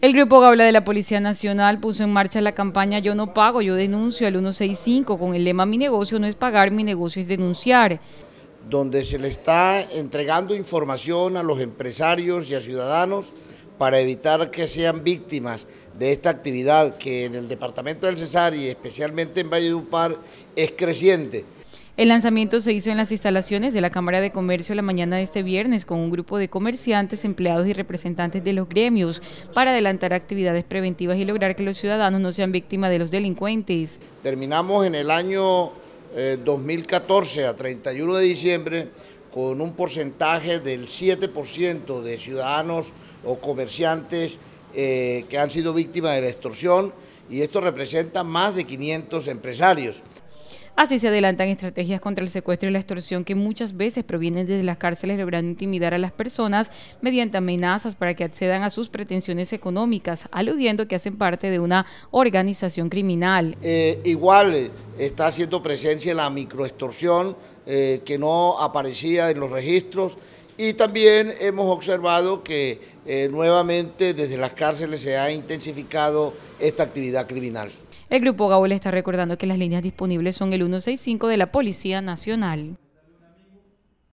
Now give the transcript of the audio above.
El Grupo Gabla de la Policía Nacional puso en marcha la campaña Yo no pago, yo denuncio al 165 con el lema Mi negocio no es pagar, mi negocio es denunciar. Donde se le está entregando información a los empresarios y a ciudadanos para evitar que sean víctimas de esta actividad que en el departamento del Cesar y especialmente en Valle de Upar es creciente. El lanzamiento se hizo en las instalaciones de la Cámara de Comercio la mañana de este viernes con un grupo de comerciantes, empleados y representantes de los gremios para adelantar actividades preventivas y lograr que los ciudadanos no sean víctimas de los delincuentes. Terminamos en el año 2014 eh, a 31 de diciembre con un porcentaje del 7% de ciudadanos o comerciantes eh, que han sido víctimas de la extorsión y esto representa más de 500 empresarios. Así se adelantan estrategias contra el secuestro y la extorsión que muchas veces provienen desde las cárceles logrando intimidar a las personas mediante amenazas para que accedan a sus pretensiones económicas, aludiendo que hacen parte de una organización criminal. Eh, igual eh, está haciendo presencia la microextorsión eh, que no aparecía en los registros y también hemos observado que nuevamente desde las cárceles se ha intensificado esta actividad criminal. El Grupo le está recordando que las líneas disponibles son el 165 de la Policía Nacional.